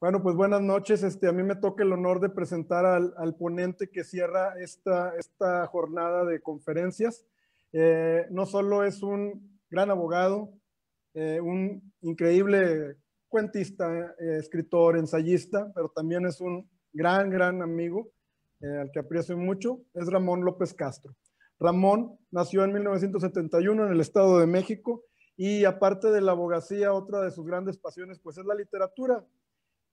Bueno, pues buenas noches. Este, a mí me toca el honor de presentar al, ponente que cierra esta, esta jornada de conferencias. Eh, no solo es un gran abogado, eh, un increíble cuentista, eh, escritor, ensayista, pero también es un gran, gran amigo al que aprecio mucho, es Ramón López Castro. Ramón nació en 1971 en el Estado de México y aparte de la abogacía, otra de sus grandes pasiones pues es la literatura.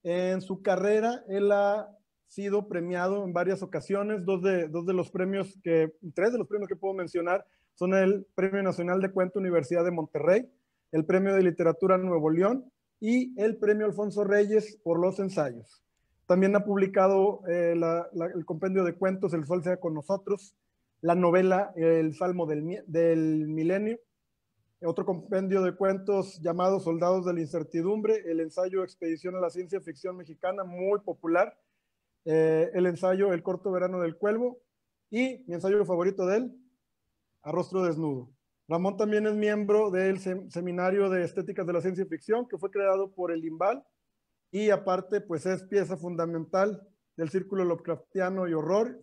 En su carrera, él ha sido premiado en varias ocasiones. Dos de, los premios que, tres de los premios que puedo mencionar son el Premio Nacional de Cuento Universidad de Monterrey, el Premio de Literatura Nuevo León y el Premio Alfonso Reyes por los ensayos. También ha publicado eh, el compendio de cuentos El Sol sea con nosotros, la novela El Salmo del Milenio otro compendio de cuentos llamado Soldados de la Incertidumbre, el ensayo Expedición a la Ciencia Ficción Mexicana, muy popular, eh, el ensayo El Corto Verano del Cuelvo y mi ensayo favorito de él, Arrostro Desnudo. Ramón también es miembro del Seminario de Estéticas de la Ciencia Ficción, que fue creado por el IMBAL, y aparte, pues es pieza fundamental del Círculo Lovecraftiano y Horror,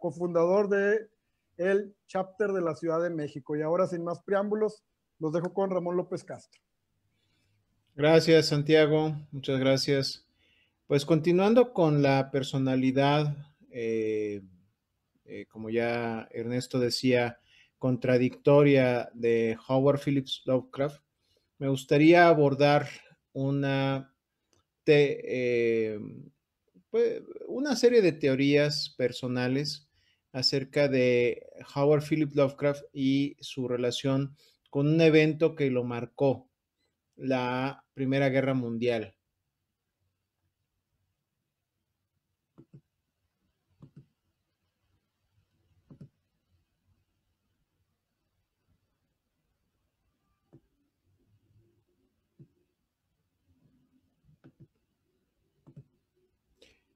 cofundador de el chapter de la Ciudad de México. Y ahora, sin más preámbulos, los dejo con Ramón López Castro. Gracias, Santiago. Muchas gracias. Pues continuando con la personalidad, eh, eh, como ya Ernesto decía, contradictoria de Howard Phillips Lovecraft, me gustaría abordar una, eh, pues, una serie de teorías personales acerca de Howard Phillips Lovecraft y su relación con un evento que lo marcó, la Primera Guerra Mundial.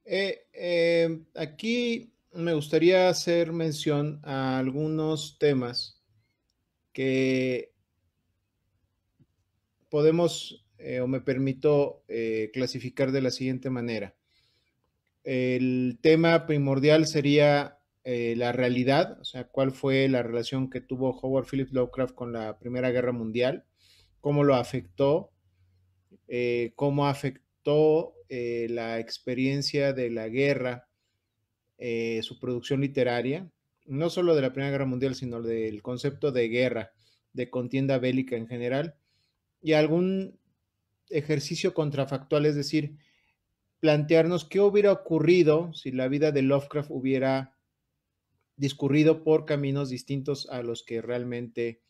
Eh, eh aquí me gustaría hacer mención a algunos temas que podemos eh, o me permito eh, clasificar de la siguiente manera. El tema primordial sería eh, la realidad, o sea, cuál fue la relación que tuvo Howard Phillips Lovecraft con la Primera Guerra Mundial, cómo lo afectó, cómo afectó la experiencia de la guerra, su producción literaria, no solo de la Primera Guerra Mundial, sino del concepto de guerra, de contienda bélica en general, y algún ejercicio contrafactual, es decir, plantearnos qué hubiera ocurrido si la vida de Lovecraft hubiera discurrido por caminos distintos a los que realmente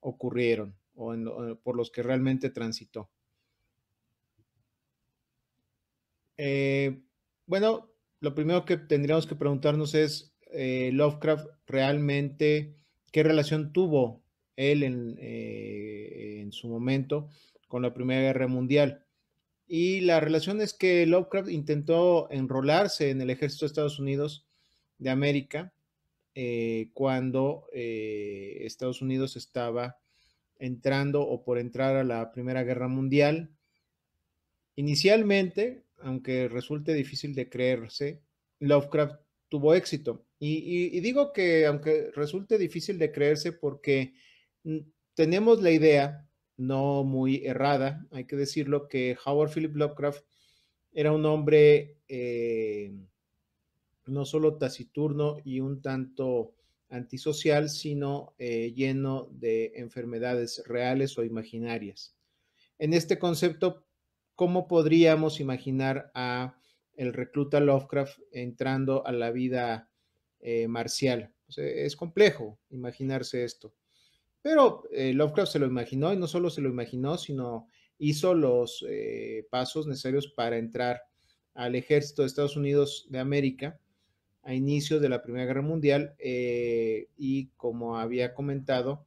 ocurrieron o, por los que realmente transitó. Eh, bueno, lo primero que tendríamos que preguntarnos es eh, Lovecraft realmente, qué relación tuvo él eh, en, su momento con la Primera Guerra Mundial. Y la relación es que Lovecraft intentó enrolarse en el ejército de Estados Unidos de América eh, cuando Estados Unidos estaba entrando o por entrar a la Primera Guerra Mundial. Inicialmente, aunque resulte difícil de creerse, Lovecraft tuvo éxito. Y, digo que aunque resulte difícil de creerse porque mm, tenemos la idea, no muy errada, hay que decirlo, que Howard Philip Lovecraft era un hombre eh, no solo taciturno y un tanto antisocial, sino eh, lleno de enfermedades reales o imaginarias. En este concepto, ¿cómo podríamos imaginar a el recluta Lovecraft entrando a la vida eh, marcial. es complejo imaginarse esto. Pero eh, Lovecraft se lo imaginó y no solo se lo imaginó, sino hizo los eh, pasos necesarios para entrar al ejército de Estados Unidos de América a inicio de la Primera Guerra Mundial y como había comentado,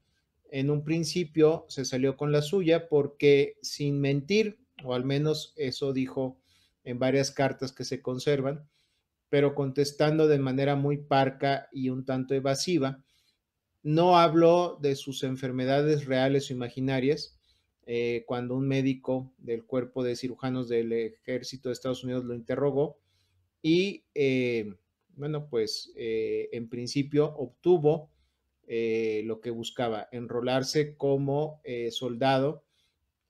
en un principio se salió con la suya porque sin mentir, o al menos eso dijo en varias cartas que se conservan, pero contestando de manera muy parca y un tanto evasiva. No habló de sus enfermedades reales o imaginarias. Eh, cuando un médico del cuerpo de cirujanos del ejército de Estados Unidos lo interrogó y, eh, bueno, pues eh, en principio obtuvo lo que buscaba, enrolarse como soldado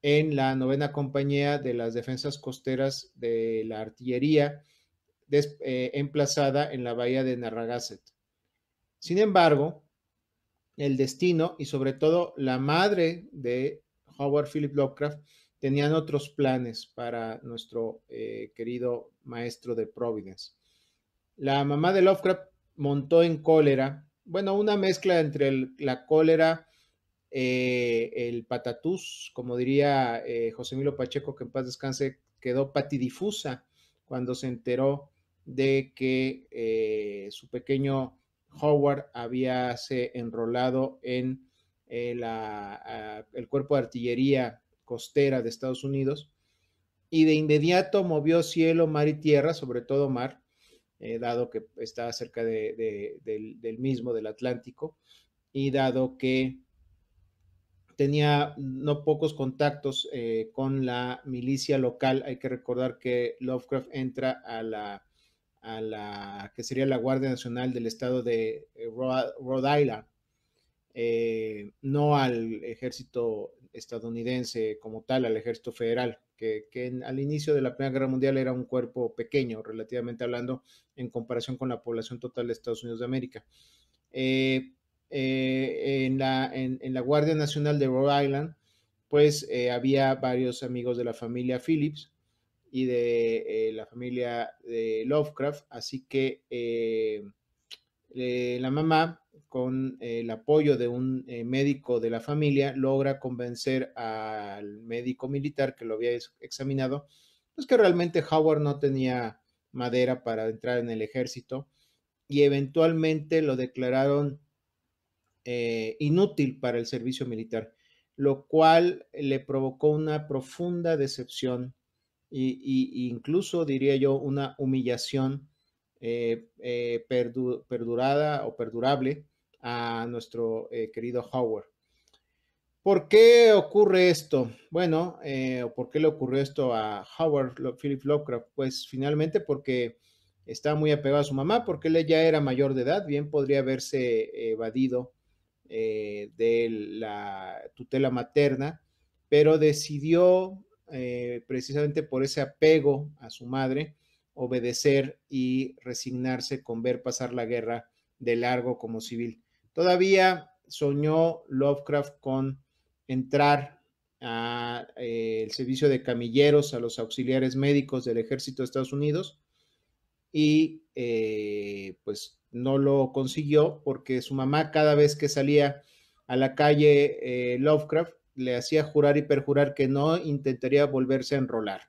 en la novena compañía de las defensas costeras de la artillería eh, emplazada en la bahía de Narragansett. Sin embargo, el destino y sobre todo la madre de Howard Philip Lovecraft tenían otros planes para nuestro eh, querido maestro de Providence. La mamá de Lovecraft montó en cólera, bueno, una mezcla entre la cólera, eh, el patatús, como diría eh, José Milo Pacheco, que en paz descanse, quedó patidifusa cuando se enteró de que eh, su pequeño Howard había se enrolado en eh, el cuerpo de artillería costera de Estados Unidos y de inmediato movió cielo, mar y tierra, sobre todo mar, eh, dado que estaba cerca del, mismo, del Atlántico, y dado que tenía no pocos contactos con la milicia local. Hay que recordar que Lovecraft entra a la a la que sería la Guardia Nacional del estado de eh, Rhode Island, eh, no al ejército estadounidense como tal, al ejército federal, que, al inicio de la Primera Guerra Mundial era un cuerpo pequeño, relativamente hablando, en comparación con la población total de Estados Unidos de América. Eh, en, la, en, la, Guardia Nacional de Rhode Island, pues había varios amigos de la familia Phillips, y de eh, la familia de Lovecraft. Así que eh, eh, la mamá, con el apoyo de un médico de la familia, logra convencer al médico militar que lo había examinado, pues que realmente Howard no tenía madera para entrar en el ejército y eventualmente lo declararon inútil para el servicio militar, lo cual le provocó una profunda decepción y, incluso diría yo una humillación eh, eh, perdurada o perdurable a nuestro eh, querido Howard. ¿Por qué ocurre esto? Bueno, ¿por qué le ocurrió esto a Howard Philip Lovecraft? Pues finalmente porque está muy apegado a su mamá, porque él ya era mayor de edad, bien podría haberse evadido de la tutela materna, pero decidió eh, precisamente por ese apego a su madre, obedecer y resignarse con ver pasar la guerra de largo como civil. Todavía soñó Lovecraft con entrar al eh, servicio de camilleros, a los auxiliares médicos del ejército de Estados Unidos y eh, pues no lo consiguió porque su mamá cada vez que salía a la calle Lovecraft le hacía jurar y perjurar que no intentaría volverse a enrolar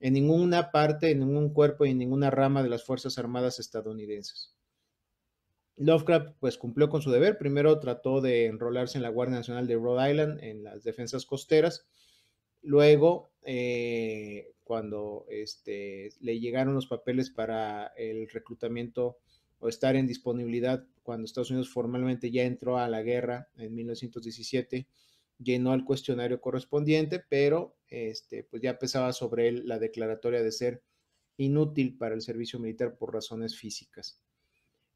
en ninguna parte, en ningún cuerpo y en ninguna rama de las Fuerzas Armadas estadounidenses. Lovecraft pues cumplió con su deber, primero trató de enrolarse en la Guardia Nacional de Rhode Island, en las defensas costeras, luego eh, cuando este, le llegaron los papeles para el reclutamiento o estar en disponibilidad cuando Estados Unidos formalmente ya entró a la guerra en 1917, llenó el cuestionario correspondiente, pero este, pues ya pesaba sobre él la declaratoria de ser inútil para el servicio militar por razones físicas.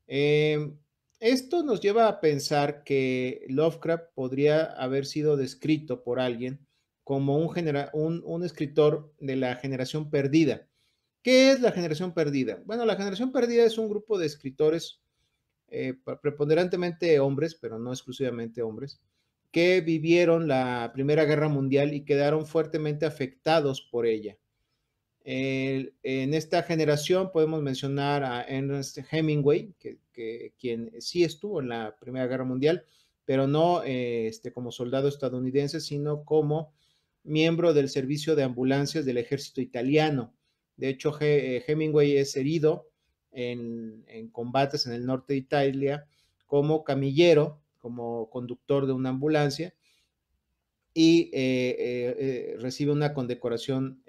Em, esto nos lleva a pensar que Lovecraft podría haber sido descrito por alguien como un, un, escritor de la generación perdida. ¿Qué es la generación perdida? Bueno, la generación perdida es un grupo de escritores eh, preponderantemente hombres, pero no exclusivamente hombres, que vivieron la Primera Guerra Mundial y quedaron fuertemente afectados por ella. en esta generación podemos mencionar a Ernest Hemingway, quien sí estuvo en la Primera Guerra Mundial, pero no eh, este, como soldado estadounidense, sino como miembro del servicio de ambulancias del ejército italiano. De hecho, eh, Hemingway es herido en combates en el norte de Italia como camillero como conductor de una ambulancia y eh, eh, eh, recibe una condecoración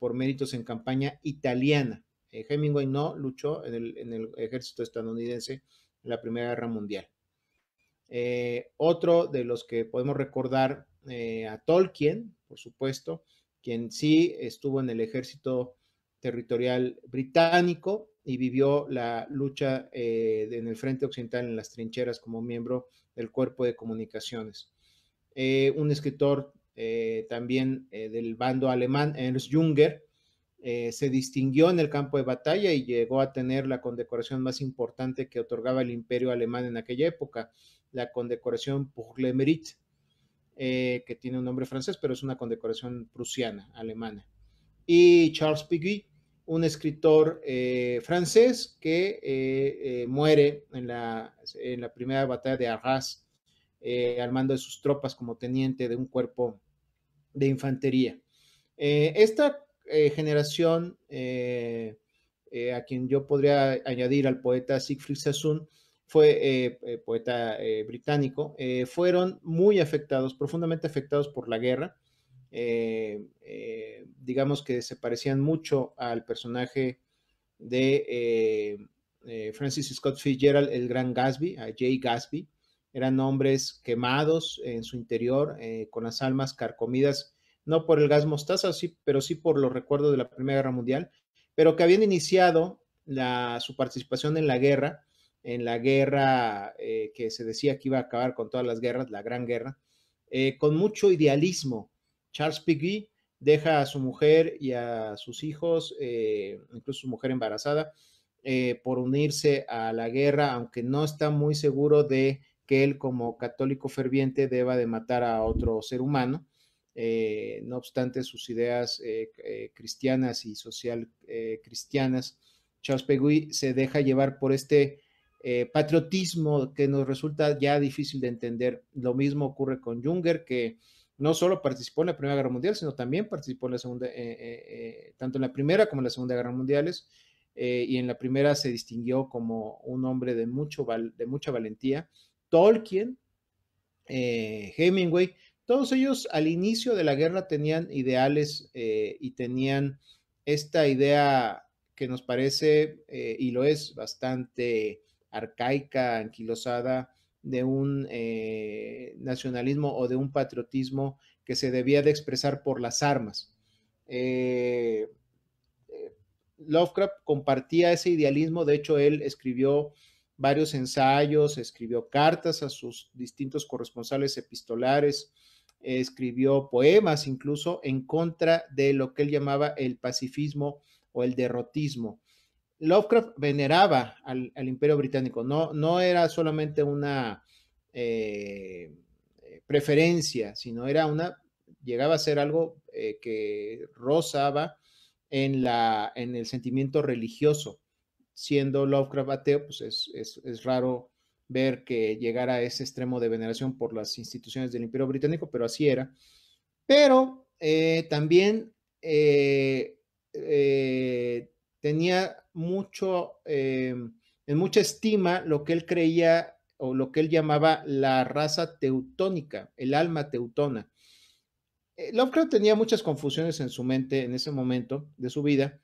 por méritos en campaña italiana. Hemingway no luchó en el, en el, ejército estadounidense en la Primera Guerra Mundial. otro de los que podemos recordar a Tolkien, por supuesto, quien sí estuvo en el ejército territorial británico y vivió la lucha eh, en el Frente Occidental en las trincheras como miembro del Cuerpo de Comunicaciones. Eh, un escritor eh, también del bando alemán, Ernst Junger, se distinguió en el campo de batalla y llegó a tener la condecoración más importante que otorgaba el imperio alemán en aquella época, la condecoración pour le mérite, que tiene un nombre francés, pero es una condecoración prusiana, alemana. Y Charles Piguet un escritor eh, francés que eh, eh, muere en la, en la, primera batalla de Arras al mando de sus tropas como teniente de un cuerpo de infantería. esta generación, a quien yo podría añadir al poeta Siegfried Sassoon, fue poeta británico, fueron muy afectados, profundamente afectados por la guerra eh, eh, digamos que se parecían mucho al personaje de eh, Francis Scott Fitzgerald, el gran Gatsby, a Jay Gatsby. Eran hombres quemados en su interior, con las almas carcomidas, no por el gas mostaza, sí, pero sí por los recuerdos de la Primera Guerra Mundial, pero que habían iniciado su participación en la guerra, en la guerra que se decía que iba a acabar con todas las guerras, la Gran Guerra, con mucho idealismo, Charles Piggy deja a su mujer y a sus hijos, eh, incluso su mujer embarazada, eh, por unirse a la guerra, aunque no está muy seguro de que él como católico ferviente deba de matar a otro ser humano. Eh, no obstante sus ideas cristianas y social cristianas, Charles Peguy se deja llevar por este patriotismo que nos resulta ya difícil de entender. Lo mismo ocurre con Junger, que no solo participó en la Primera Guerra Mundial, sino también participó en la Segunda, eh, eh, eh, tanto en la Primera como en la Segunda Guerra Mundiales, y en la Primera se distinguió como un hombre de, mucho de mucha valentía. Tolkien, Hemingway, todos ellos al inicio de la guerra tenían ideales y tenían esta idea que nos parece, y lo es, bastante arcaica, anquilosada, de un eh, nacionalismo o de un patriotismo que se debía de expresar por las armas. Eh, eh, Lovecraft compartía ese idealismo, de hecho él escribió varios ensayos, escribió cartas a sus distintos corresponsales epistolares, escribió poemas incluso en contra de lo que él llamaba el pacifismo o el derrotismo. Lovecraft veneraba al, imperio británico, no, no era solamente una eh, eh, preferencia, sino era una, llegaba a ser algo eh, que rozaba en, la, en el sentimiento religioso. Siendo Lovecraft ateo, pues es, raro ver que llegara a ese extremo de veneración por las instituciones del imperio británico, pero así era. Pero también tenía mucho, eh, en mucha estima lo que él creía o lo que él llamaba la raza teutónica, el alma teutona. Eh, Lovecraft tenía muchas confusiones en su mente en ese momento de su vida.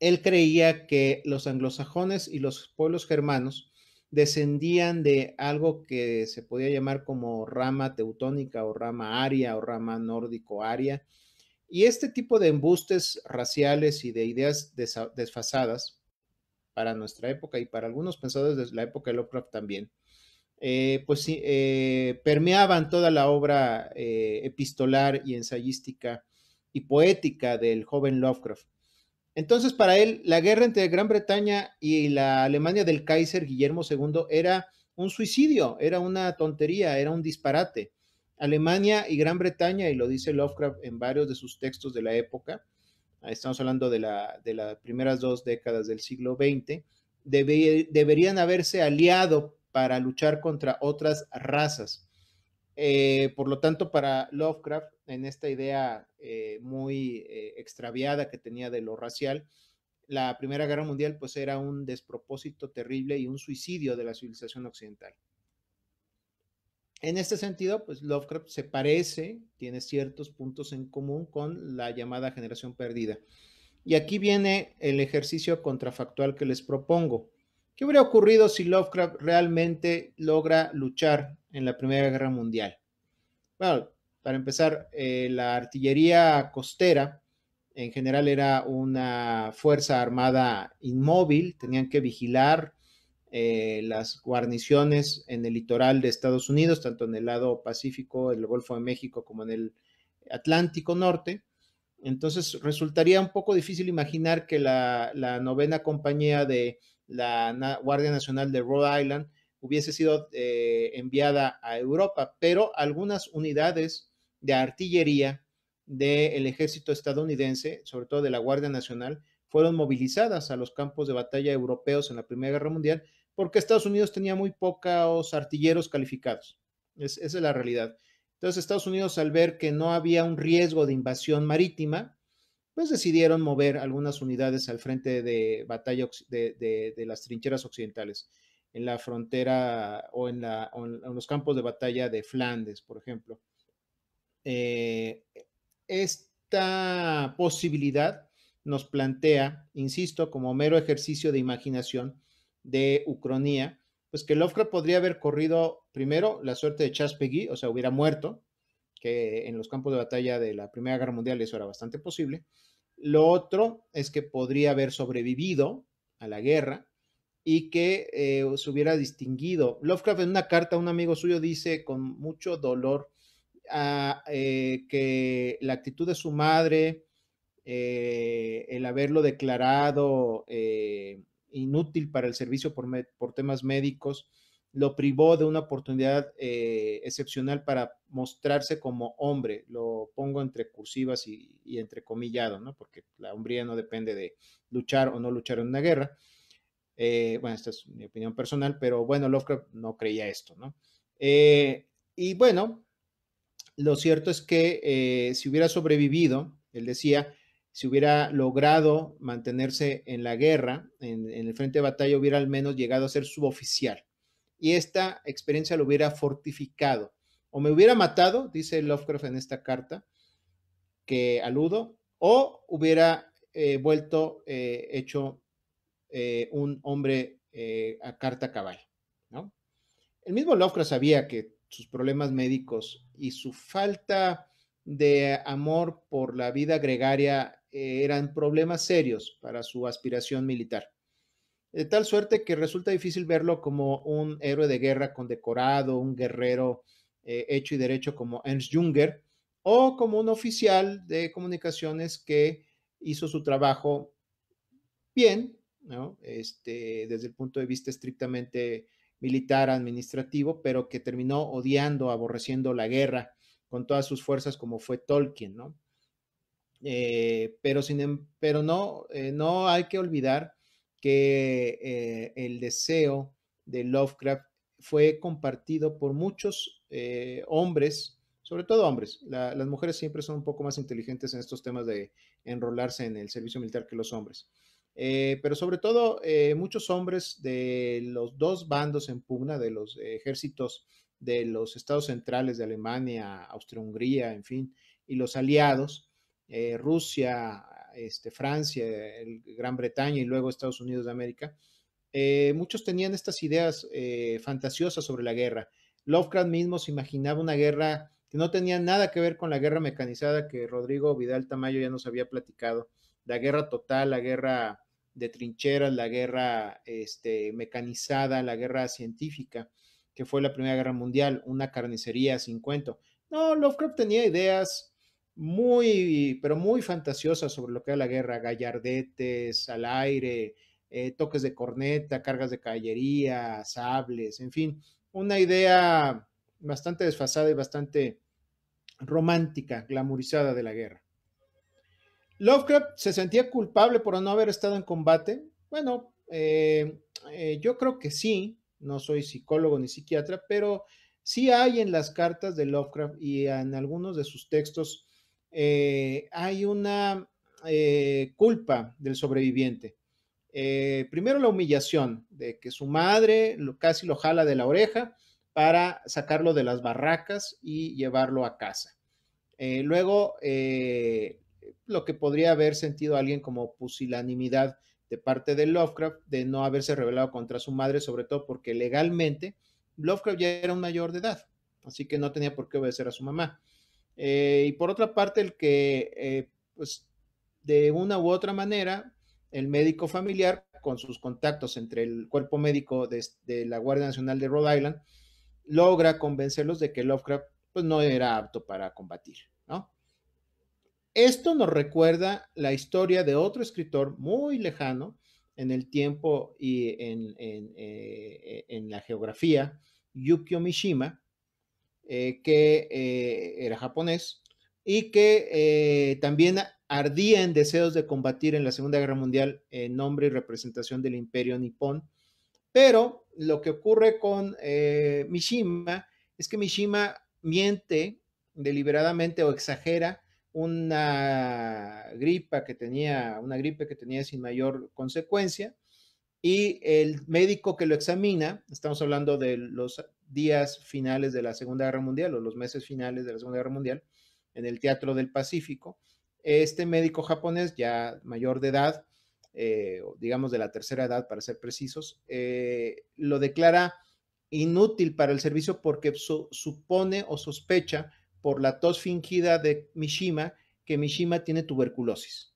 Él creía que los anglosajones y los pueblos germanos descendían de algo que se podía llamar como rama teutónica o rama aria o rama nórdico aria, y este tipo de embustes raciales y de ideas desfasadas para nuestra época y para algunos pensadores de la época de Lovecraft también, eh, pues eh, permeaban toda la obra eh, epistolar y ensayística y poética del joven Lovecraft. Entonces, para él, la guerra entre Gran Bretaña y la Alemania del Kaiser Guillermo II era un suicidio, era una tontería, era un disparate. Alemania y Gran Bretaña, y lo dice Lovecraft en varios de sus textos de la época, estamos hablando de, las primeras dos décadas del siglo XX, deberían haberse aliado para luchar contra otras razas. Eh, por lo tanto, para Lovecraft, en esta idea eh, muy eh, extraviada que tenía de lo racial, la Primera Guerra Mundial pues era un despropósito terrible y un suicidio de la civilización occidental en este sentido, pues Lovecraft se parece, tiene ciertos puntos en común con la llamada generación perdida. Y aquí viene el ejercicio contrafactual que les propongo. ¿Qué hubiera ocurrido si Lovecraft realmente logra luchar en la Primera Guerra Mundial? Bueno, para empezar, eh, la artillería costera en general era una fuerza armada inmóvil, tenían que vigilar eh, las guarniciones en el litoral de Estados Unidos, tanto en el lado Pacífico, el Golfo de México, como en el Atlántico Norte. Entonces resultaría un poco difícil imaginar que la, novena compañía de la Guardia Nacional de Rhode Island hubiese sido eh, enviada a Europa, pero algunas unidades de artillería del ejército estadounidense, sobre todo de la Guardia Nacional, fueron movilizadas a los campos de batalla europeos en la Primera Guerra Mundial porque Estados Unidos tenía muy pocos artilleros calificados. Es, esa es la realidad. Entonces Estados Unidos al ver que no había un riesgo de invasión marítima, pues decidieron mover algunas unidades al frente de batalla de, las trincheras occidentales, en la frontera o en, los campos de batalla de Flandes, por ejemplo. Eh, esta posibilidad nos plantea, insisto, como mero ejercicio de imaginación, de Ucrania, pues que Lovecraft podría haber corrido primero la suerte de Charles o sea, hubiera muerto, que en los campos de batalla de la Primera Guerra Mundial eso era bastante posible. Lo otro es que podría haber sobrevivido a la guerra y que eh, se hubiera distinguido. Lovecraft en una carta a un amigo suyo dice con mucho dolor ah, eh, que la actitud de su madre, eh, el haberlo declarado inútil para el servicio por, por temas médicos, lo privó de una oportunidad eh, excepcional para mostrarse como hombre, lo pongo entre cursivas y, entrecomillado, entre comillado, ¿no? porque la hombría no depende de luchar o no luchar en una guerra. Eh, bueno, esta es mi opinión personal, pero bueno, Lovecraft no creía esto, ¿no? Eh, y bueno, lo cierto es que si hubiera sobrevivido, él decía, si hubiera logrado mantenerse en la guerra, en, el frente de batalla, hubiera al menos llegado a ser suboficial. Y esta experiencia lo hubiera fortificado. O me hubiera matado, dice Lovecraft en esta carta que aludo, o hubiera eh, vuelto eh, hecho eh, un hombre a carta cabal. El mismo Lovecraft sabía que sus problemas médicos y su falta de amor por la vida gregaria eh, eran problemas serios para su aspiración militar. De tal suerte que resulta difícil verlo como un héroe de guerra condecorado, un guerrero eh, hecho y derecho como Ernst Jünger o como un oficial de comunicaciones que hizo su trabajo bien, ¿no? este, desde el punto de vista estrictamente militar, administrativo, pero que terminó odiando, aborreciendo la guerra con todas sus fuerzas como fue Tolkien, ¿no? Eh, pero, sin, em, pero no, eh, no hay que olvidar que eh, el deseo de Lovecraft fue compartido por muchos hombres, sobre todo hombres. las mujeres siempre son un poco más inteligentes en estos temas de enrolarse en el servicio militar que los hombres. pero sobre todo muchos hombres de los dos bandos en pugna, de los ejércitos de los estados centrales de Alemania, Austria-Hungría, en fin, y los aliados, eh, Rusia, este, Francia, Gran Bretaña y luego Estados Unidos de América, eh, muchos tenían estas ideas eh, fantasiosas sobre la guerra. Lovecraft mismo se imaginaba una guerra que no tenía nada que ver con la guerra mecanizada que Rodrigo Vidal Tamayo ya nos había platicado, la guerra total, la guerra de trincheras, la guerra este, mecanizada, la guerra científica, que fue la Primera Guerra Mundial, una carnicería sin cuento. No, Lovecraft tenía ideas muy, pero muy fantasiosa sobre lo que era la guerra, gallardetes, al aire, eh, toques de corneta, cargas de caballería, sables, en fin, una idea bastante desfasada y bastante romántica, glamurizada de la guerra. Lovecraft se sentía culpable por no haber estado en combate. Bueno, eh, eh, yo creo que sí, no soy psicólogo ni psiquiatra, pero sí hay en las cartas de Lovecraft y en algunos de sus textos eh, hay una eh, culpa del sobreviviente. Eh, primero la humillación de que su madre lo, casi lo jala de la oreja para sacarlo de las barracas y llevarlo a casa. luego, lo que podría haber sentido alguien como pusilanimidad de parte de Lovecraft de no haberse rebelado contra su madre, sobre todo porque legalmente Lovecraft ya era un mayor de edad, así que no tenía por qué obedecer a su mamá. Eh, y por otra parte, el que, eh, pues, de una u otra manera, el médico familiar, con sus contactos entre el cuerpo médico de, la Guardia Nacional de Rhode Island, logra convencerlos de que Lovecraft pues, no era apto para combatir. ¿no? Esto nos recuerda la historia de otro escritor muy lejano en el tiempo y en, en eh, la geografía, Yukio Mishima, eh, que eh, era japonés y que eh, también ardía en deseos de combatir en la Segunda Guerra Mundial en nombre y representación del imperio nipón. Pero lo que ocurre con Mishima es que Mishima miente deliberadamente o exagera una gripa que tenía, una gripe que tenía sin mayor consecuencia, y el médico que lo examina, estamos hablando de los días finales de la Segunda Guerra Mundial o los meses finales de la Segunda Guerra Mundial, en el Teatro del Pacífico, este médico japonés ya mayor de edad, eh, digamos de la tercera edad para ser precisos, eh, lo declara inútil para el servicio porque supone o sospecha por la tos fingida de Mishima que Mishima tiene tuberculosis.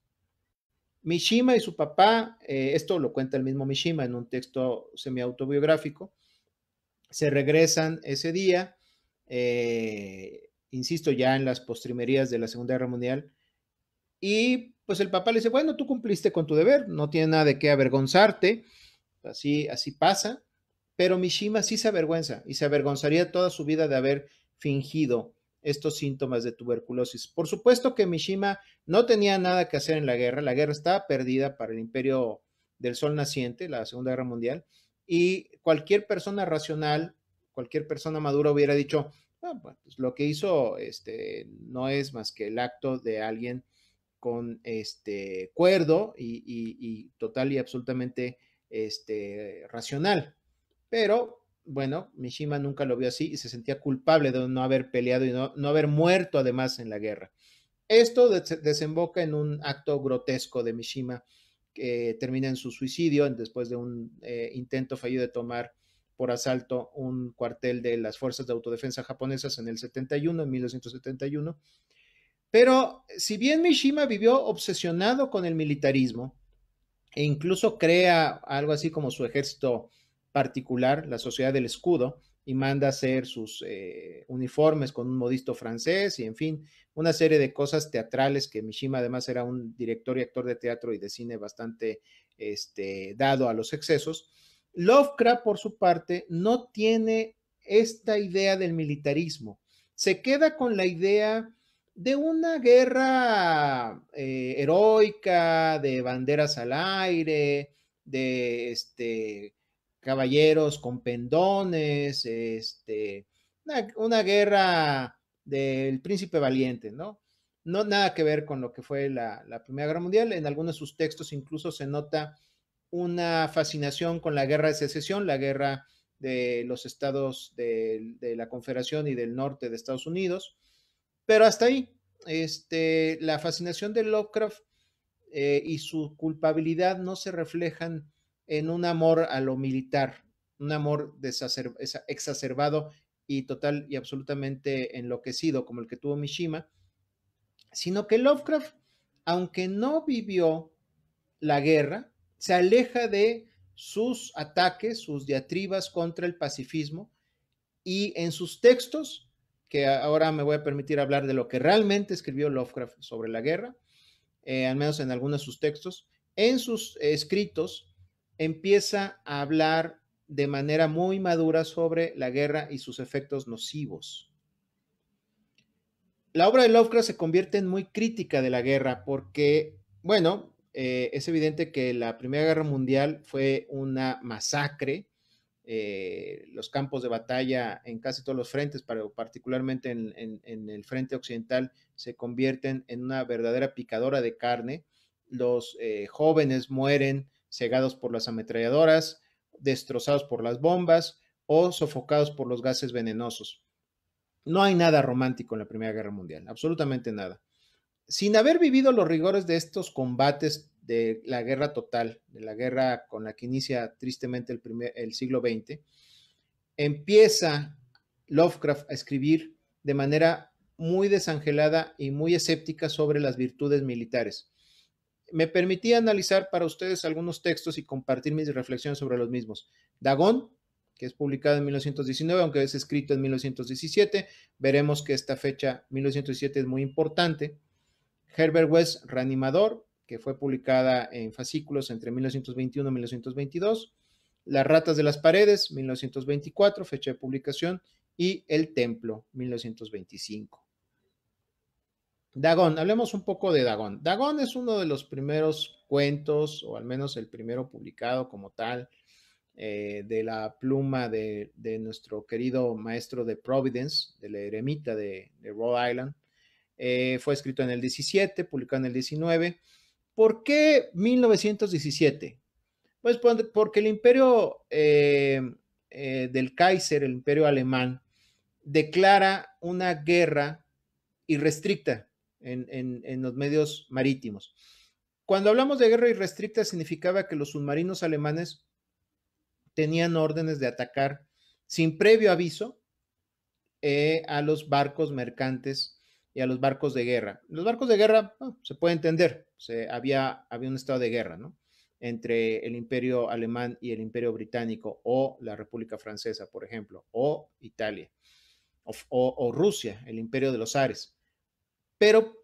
Mishima y su papá, eh, esto lo cuenta el mismo Mishima en un texto semiautobiográfico, se regresan ese día, eh, insisto, ya en las postrimerías de la Segunda Guerra Mundial, y pues el papá le dice, bueno, tú cumpliste con tu deber, no tiene nada de qué avergonzarte, así, así pasa, pero Mishima sí se avergüenza y se avergonzaría toda su vida de haber fingido estos síntomas de tuberculosis. Por supuesto que Mishima no tenía nada que hacer en la guerra, la guerra estaba perdida para el imperio del sol naciente, la Segunda Guerra Mundial, y cualquier persona racional, cualquier persona madura hubiera dicho, ah, pues lo que hizo este, no es más que el acto de alguien con este cuerdo y, total y absolutamente este, racional. Pero bueno, Mishima nunca lo vio así y se sentía culpable de no haber peleado y no, haber muerto además en la guerra. Esto desemboca en un acto grotesco de Mishima que termina en su suicidio después de un eh, intento fallido de tomar por asalto un cuartel de las fuerzas de autodefensa japonesas en el 71, en 1971. Pero si bien Mishima vivió obsesionado con el militarismo e incluso crea algo así como su ejército particular, la Sociedad del Escudo, y manda hacer sus eh, uniformes con un modisto francés y en fin, una serie de cosas teatrales que Mishima además era un director y actor de teatro y de cine bastante este, dado a los excesos. Lovecraft, por su parte, no tiene esta idea del militarismo. Se queda con la idea de una guerra eh, heroica, de banderas al aire, de este, caballeros con pendones, este, una, guerra del príncipe valiente, ¿no? No nada que ver con lo que fue la, Primera Guerra Mundial. En algunos de sus textos incluso se nota una fascinación con la guerra de secesión, la guerra de los estados de, la Confederación y del norte de Estados Unidos. Pero hasta ahí, este, la fascinación de Lovecraft eh, y su culpabilidad no se reflejan en un amor a lo militar, un amor exacerbado y total y absolutamente enloquecido como el que tuvo Mishima, sino que Lovecraft, aunque no vivió la guerra, se aleja de sus ataques, sus diatribas contra el pacifismo y en sus textos, que ahora me voy a permitir hablar de lo que realmente escribió Lovecraft sobre la guerra, eh, al menos en algunos de sus textos, en sus escritos, empieza a hablar de manera muy madura sobre la guerra y sus efectos nocivos. La obra de Lovecraft se convierte en muy crítica de la guerra porque, bueno, eh, es evidente que la Primera Guerra Mundial fue una masacre. Eh, los campos de batalla en casi todos los frentes, pero particularmente en, el frente occidental, se convierten en una verdadera picadora de carne. Los eh, jóvenes mueren cegados por las ametralladoras, destrozados por las bombas o sofocados por los gases venenosos. No hay nada romántico en la Primera Guerra Mundial, absolutamente nada. Sin haber vivido los rigores de estos combates de la guerra total, de la guerra con la que inicia tristemente el, el siglo XX, empieza Lovecraft a escribir de manera muy desangelada y muy escéptica sobre las virtudes militares me permití analizar para ustedes algunos textos y compartir mis reflexiones sobre los mismos. Dagón, que es publicado en 1919, aunque es escrito en 1917, veremos que esta fecha, 1917, es muy importante. Herbert West, Reanimador, que fue publicada en fascículos entre 1921 y 1922. Las ratas de las paredes, 1924, fecha de publicación, y El Templo, 1925. Dagón, hablemos un poco de Dagón. Dagón es uno de los primeros cuentos, o al menos el primero publicado como tal, eh, de la pluma de, nuestro querido maestro de Providence, de la eremita de, Rhode Island. Eh, fue escrito en el 17, publicado en el 19. ¿Por qué 1917? Pues porque el imperio eh, del Kaiser, el imperio alemán, declara una guerra irrestricta en, los medios marítimos. Cuando hablamos de guerra irrestricta significaba que los submarinos alemanes tenían órdenes de atacar sin previo aviso eh, a los barcos mercantes y a los barcos de guerra. Los barcos de guerra ah, se puede entender, había, un estado de guerra entre el imperio alemán y el imperio británico o la República Francesa, por ejemplo, o Italia o Rusia, el imperio de los Ares. Pero,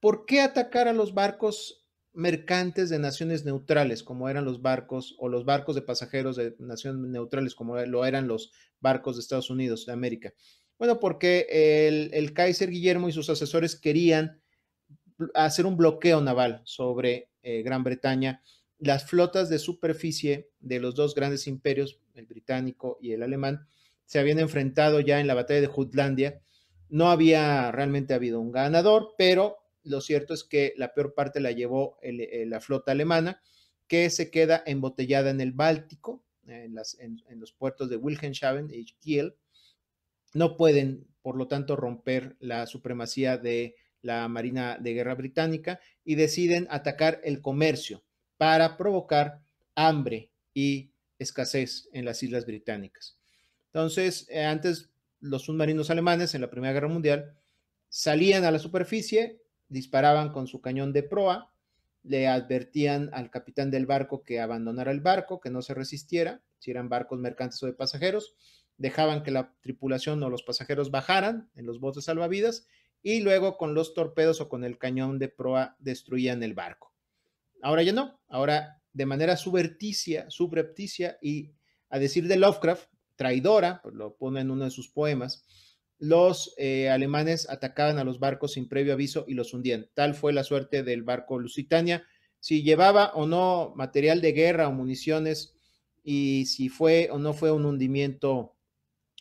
¿por qué atacar a los barcos mercantes de naciones neutrales, como eran los barcos, o los barcos de pasajeros de naciones neutrales, como lo eran los barcos de Estados Unidos, de América? Bueno, porque el, Kaiser Guillermo y sus asesores querían hacer un bloqueo naval sobre eh, Gran Bretaña. Las flotas de superficie de los dos grandes imperios, el británico y el alemán, se habían enfrentado ya en la batalla de Jutlandia no había realmente habido un ganador, pero lo cierto es que la peor parte la llevó eh, la flota alemana, que se queda embotellada en el Báltico, en, los puertos de Wilhelmshaven y Kiel. No pueden, por lo tanto, romper la supremacía de la Marina de Guerra Británica y deciden atacar el comercio para provocar hambre y escasez en las islas británicas. Entonces, eh, antes los submarinos alemanes en la Primera Guerra Mundial salían a la superficie, disparaban con su cañón de proa, le advertían al capitán del barco que abandonara el barco, que no se resistiera, si eran barcos mercantes o de pasajeros, dejaban que la tripulación o los pasajeros bajaran en los botes salvavidas y luego con los torpedos o con el cañón de proa destruían el barco. Ahora ya no, ahora de manera subverticia, subrepticia y a decir de Lovecraft, traidora, pues, lo pone en uno de sus poemas, los eh, alemanes atacaban a los barcos sin previo aviso y los hundían. Tal fue la suerte del barco Lusitania. Si llevaba o no material de guerra o municiones y si fue o no fue un hundimiento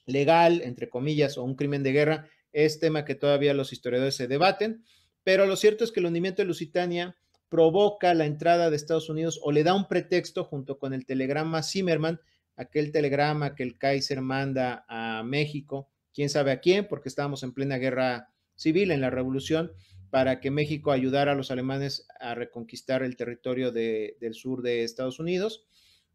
legal, entre comillas, o un crimen de guerra, es tema que todavía los historiadores se debaten. Pero lo cierto es que el hundimiento de Lusitania provoca la entrada de Estados Unidos o le da un pretexto junto con el telegrama Zimmerman aquel telegrama que el Kaiser manda a México, quién sabe a quién, porque estábamos en plena guerra civil, en la revolución, para que México ayudara a los alemanes a reconquistar el territorio del sur de Estados Unidos.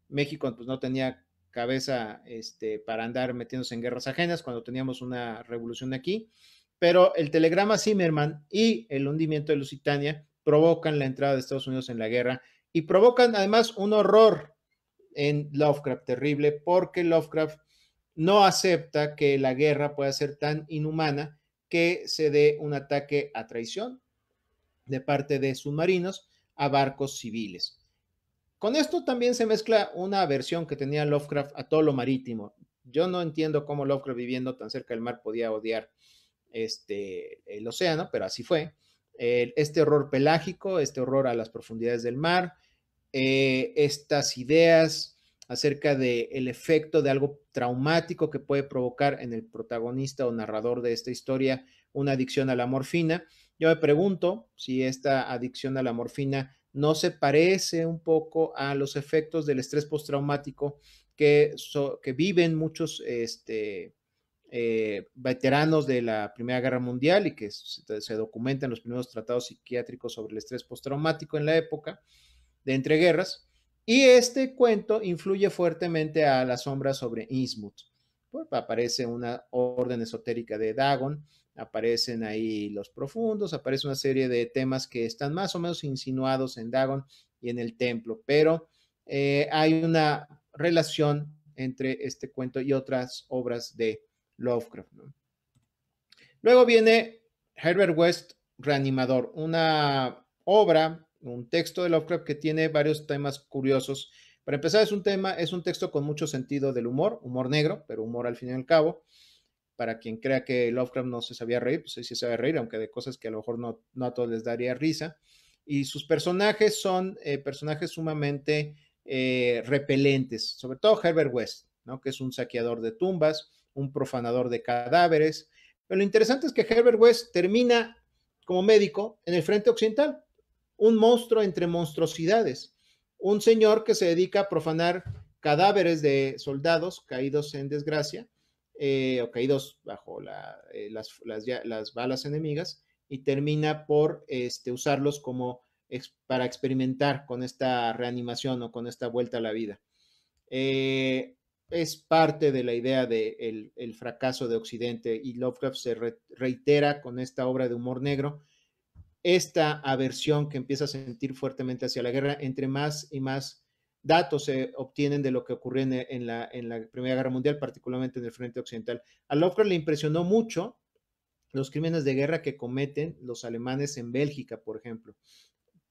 México pues, no tenía cabeza este, para andar metiéndose en guerras ajenas cuando teníamos una revolución aquí, pero el telegrama Zimmerman y el hundimiento de Lusitania provocan la entrada de Estados Unidos en la guerra y provocan además un horror en Lovecraft Terrible, porque Lovecraft no acepta que la guerra pueda ser tan inhumana que se dé un ataque a traición de parte de submarinos a barcos civiles. Con esto también se mezcla una aversión que tenía Lovecraft a todo lo marítimo. Yo no entiendo cómo Lovecraft viviendo tan cerca del mar podía odiar este, el océano, pero así fue. este horror pelágico, este horror a las profundidades del mar, eh, estas ideas acerca del efecto de algo traumático que puede provocar en el protagonista o narrador de esta historia una adicción a la morfina. Yo me pregunto si esta adicción a la morfina no se parece un poco a los efectos del estrés postraumático que, que viven muchos este, eh, veteranos de la Primera Guerra Mundial y que se documentan los primeros tratados psiquiátricos sobre el estrés postraumático en la época de entreguerras, y este cuento influye fuertemente a la sombra sobre Innsmouth. Pues, aparece una orden esotérica de Dagon, aparecen ahí los profundos, aparece una serie de temas que están más o menos insinuados en Dagon y en el templo, pero eh, hay una relación entre este cuento y otras obras de Lovecraft. Luego viene Herbert West, Reanimador, una obra un texto de Lovecraft que tiene varios temas curiosos. Para empezar, es un tema, es un texto con mucho sentido del humor, humor negro, pero humor al fin y al cabo. Para quien crea que Lovecraft no se sabía reír, pues sí se sabe reír, aunque de cosas que a lo mejor no, a todos les daría risa. Y sus personajes son eh, personajes sumamente eh, repelentes, sobre todo Herbert West, ¿no? que es un saqueador de tumbas, un profanador de cadáveres. Pero lo interesante es que Herbert West termina como médico en el frente occidental, un monstruo entre monstruosidades, un señor que se dedica a profanar cadáveres de soldados caídos en desgracia eh, o caídos bajo eh, las, balas enemigas y termina por este, usarlos como para experimentar con esta reanimación o con esta vuelta a la vida. Eh, es parte de la idea del de fracaso de Occidente y Lovecraft se reitera con esta obra de humor negro esta aversión que empieza a sentir fuertemente hacia la guerra, entre más y más datos se obtienen de lo que ocurrió en, la, en, la, Primera Guerra Mundial, particularmente en el Frente Occidental. A Lovecraft le impresionó mucho los crímenes de guerra que cometen los alemanes en Bélgica, por ejemplo.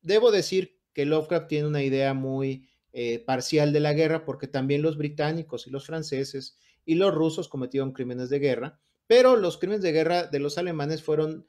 Debo decir que Lovecraft tiene una idea muy eh, parcial de la guerra porque también los británicos y los franceses y los rusos cometieron crímenes de guerra, pero los crímenes de guerra de los alemanes fueron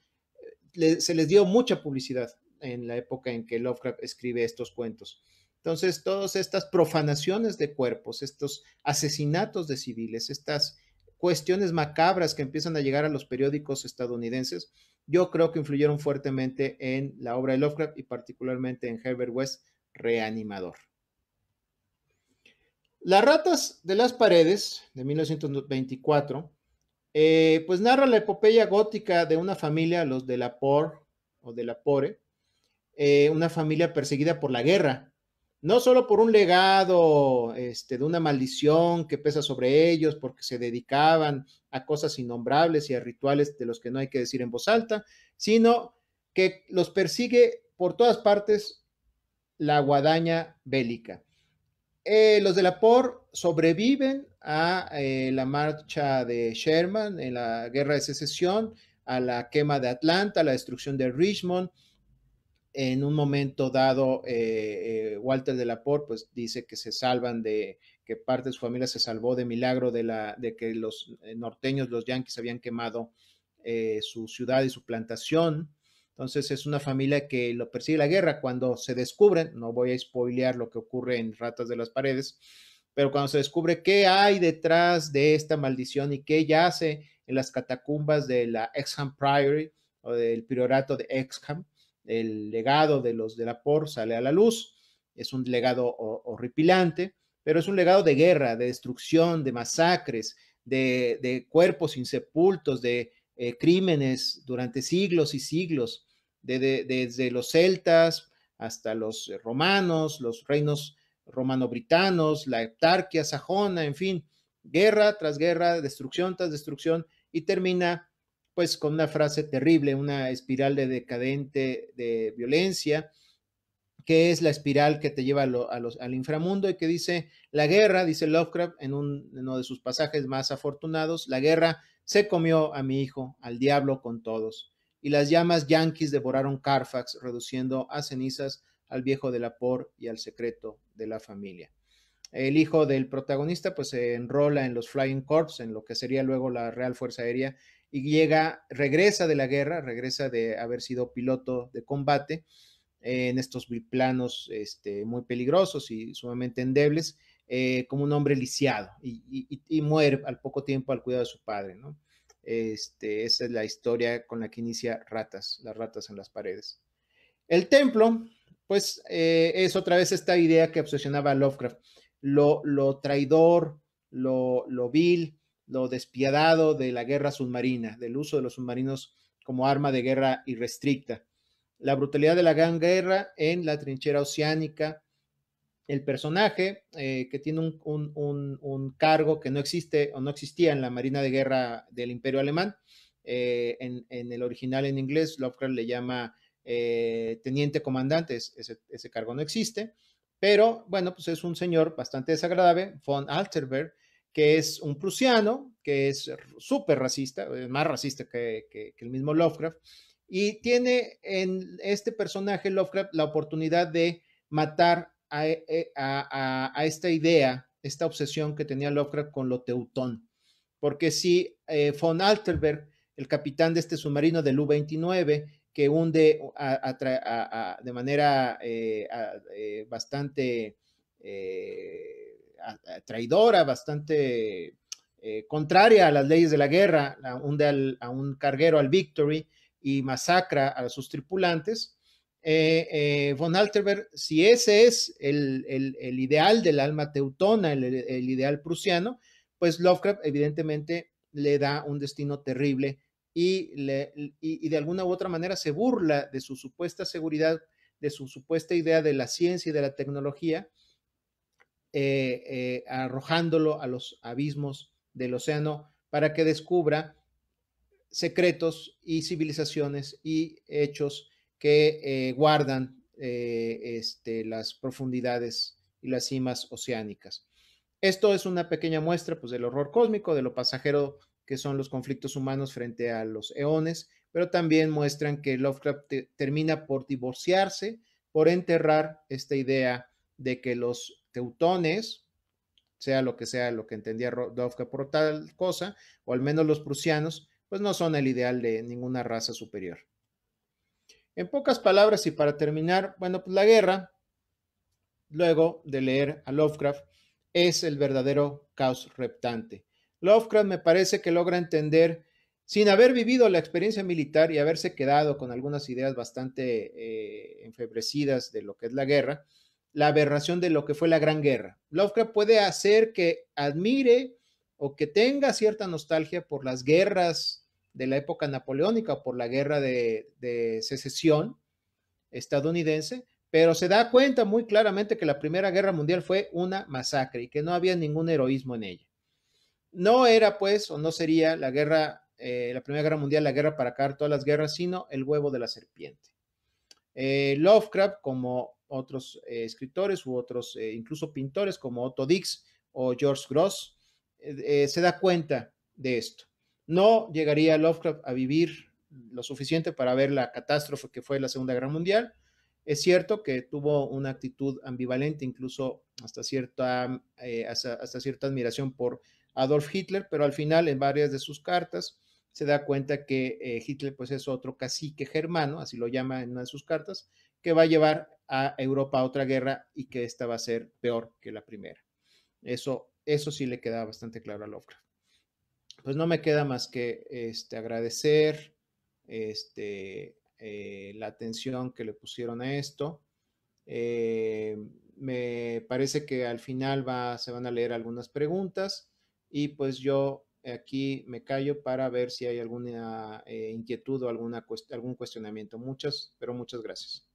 se les dio mucha publicidad en la época en que Lovecraft escribe estos cuentos. Entonces, todas estas profanaciones de cuerpos, estos asesinatos de civiles, estas cuestiones macabras que empiezan a llegar a los periódicos estadounidenses, yo creo que influyeron fuertemente en la obra de Lovecraft y particularmente en Herbert West, reanimador. Las ratas de las paredes de 1924 eh, pues narra la epopeya gótica de una familia, los de la Por o de la Pore, eh, una familia perseguida por la guerra, no solo por un legado este, de una maldición que pesa sobre ellos porque se dedicaban a cosas innombrables y a rituales de los que no hay que decir en voz alta, sino que los persigue por todas partes la guadaña bélica. Eh, los de la POR sobreviven a eh, la marcha de Sherman en la guerra de secesión, a la quema de Atlanta, a la destrucción de Richmond. En un momento dado, eh, Walter de la POR pues, dice que se salvan de que parte de su familia se salvó de milagro de, la, de que los norteños, los yanquis, habían quemado su ciudad y su plantación. Entonces es una familia que lo persigue la guerra. Cuando se descubren, no voy a spoilear lo que ocurre en Ratas de las Paredes, pero cuando se descubre qué hay detrás de esta maldición y qué yace en las catacumbas de la Exham Priory o del priorato de Exham, el legado de los de la POR sale a la luz. Es un legado horripilante, pero es un legado de guerra, de destrucción, de masacres, de, cuerpos insepultos, de eh, crímenes durante siglos y siglos desde, los celtas hasta los eh, romanos, los reinos romano-britanos, la heptarquía sajona, en fin, guerra tras guerra, destrucción tras destrucción, y termina pues con una frase terrible, una espiral de decadente de violencia, que es la espiral que te lleva los, al inframundo y que dice, la guerra, dice Lovecraft en uno de sus pasajes más afortunados, la guerra se comió a mi hijo, al diablo con todos y las llamas yanquis devoraron Carfax, reduciendo a cenizas al viejo de la por y al secreto de la familia. El hijo del protagonista pues se enrola en los Flying Corps, en lo que sería luego la Real Fuerza Aérea, y llega, regresa de la guerra, regresa de haber sido piloto de combate en estos biplanos este, muy peligrosos y sumamente endebles, eh, como un hombre lisiado, y, y, muere al poco tiempo al cuidado de su padre, ¿no? Este, esa es la historia con la que inicia Ratas, las ratas en las paredes. El templo, pues eh, es otra vez esta idea que obsesionaba a Lovecraft, lo, traidor, lo, lo, vil, lo despiadado de la guerra submarina, del uso de los submarinos como arma de guerra irrestricta, la brutalidad de la gran guerra en la trinchera oceánica, el personaje eh, que tiene un, cargo que no existe o no existía en la Marina de Guerra del Imperio Alemán. Eh, en, el original en inglés, Lovecraft le llama eh, teniente comandante, ese, cargo no existe, pero bueno, pues es un señor bastante desagradable, von Alterberg, que es un prusiano, que es súper racista, más racista que, que el mismo Lovecraft, y tiene en este personaje Lovecraft la oportunidad de matar e, e, a, esta idea, esta obsesión que tenía Lovecraft con lo teutón. Porque si eh, von Alterberg el capitán de este submarino del U-29, que hunde a, de manera eh, eh, bastante traidora, bastante contraria a las leyes de la guerra, hunde a un carguero, al Victory, y masacra a sus tripulantes, eh, eh, von Alterberg, si ese es el, ideal del alma teutona, el, ideal prusiano, pues Lovecraft evidentemente le da un destino terrible y, le, de alguna u otra manera se burla de su supuesta seguridad, de su supuesta idea de la ciencia y de la tecnología, eh, arrojándolo a los abismos del océano para que descubra secretos y civilizaciones y hechos que eh, guardan eh, este, las profundidades y las cimas oceánicas. Esto es una pequeña muestra pues, del horror cósmico, de lo pasajero que son los conflictos humanos frente a los eones, pero también muestran que Lovecraft termina por divorciarse, por enterrar esta idea de que los teutones, sea lo que sea lo que entendía Lovecraft por tal cosa, o al menos los prusianos, pues no son el ideal de ninguna raza superior. En pocas palabras y para terminar, bueno, pues la guerra, luego de leer a Lovecraft, es el verdadero caos reptante. Lovecraft me parece que logra entender, sin haber vivido la experiencia militar y haberse quedado con algunas ideas bastante eh, enfebrecidas de lo que es la guerra, la aberración de lo que fue la Gran Guerra. Lovecraft puede hacer que admire o que tenga cierta nostalgia por las guerras de la época napoleónica por la guerra de, secesión estadounidense, pero se da cuenta muy claramente que la Primera Guerra Mundial fue una masacre y que no había ningún heroísmo en ella. No era pues o no sería la guerra, eh, la Primera Guerra Mundial, la guerra para acabar todas las guerras, sino el huevo de la serpiente. Eh, Lovecraft, como otros eh, escritores u otros, incluso pintores como Otto Dix o George Gross, se da cuenta de esto. No llegaría Lovecraft a vivir lo suficiente para ver la catástrofe que fue la Segunda Guerra Mundial. Es cierto que tuvo una actitud ambivalente, incluso hasta cierta, eh, hasta, cierta admiración por Adolf Hitler, pero al final en varias de sus cartas se da cuenta que eh, Hitler pues es otro cacique germano, así lo llama en una de sus cartas, que va a llevar a Europa a otra guerra y que esta va a ser peor que la primera. Eso, eso sí le queda bastante claro a Lovecraft pues no me queda más que este, agradecer este, eh, la atención que le pusieron a esto. Eh, me parece que al final va, se van a leer algunas preguntas y pues yo aquí me callo para ver si hay alguna eh, inquietud o alguna, algún cuestionamiento. Muchas, pero muchas gracias.